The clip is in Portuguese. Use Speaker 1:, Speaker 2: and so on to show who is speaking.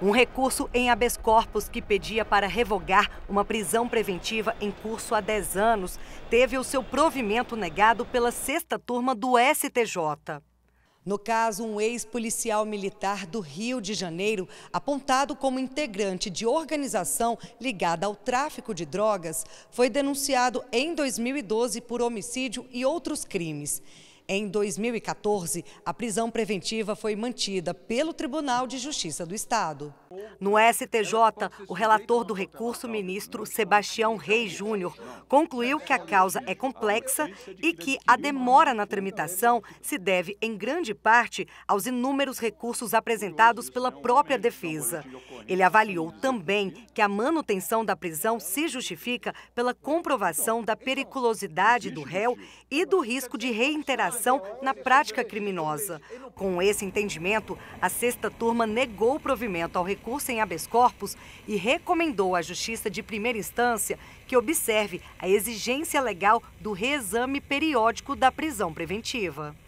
Speaker 1: Um recurso em habeas corpus que pedia para revogar uma prisão preventiva em curso há 10 anos teve o seu provimento negado pela sexta turma do STJ. No caso, um ex-policial militar do Rio de Janeiro, apontado como integrante de organização ligada ao tráfico de drogas, foi denunciado em 2012 por homicídio e outros crimes. Em 2014, a prisão preventiva foi mantida pelo Tribunal de Justiça do Estado. No STJ, o relator do recurso, ministro Sebastião Reis Júnior, concluiu que a causa é complexa e que a demora na tramitação se deve, em grande parte, aos inúmeros recursos apresentados pela própria defesa. Ele avaliou também que a manutenção da prisão se justifica pela comprovação da periculosidade do réu e do risco de reinteração participação na prática criminosa. Com esse entendimento, a sexta turma negou provimento ao recurso em habeas corpus e recomendou à Justiça de primeira instância que observe a exigência legal do reexame periódico da prisão preventiva.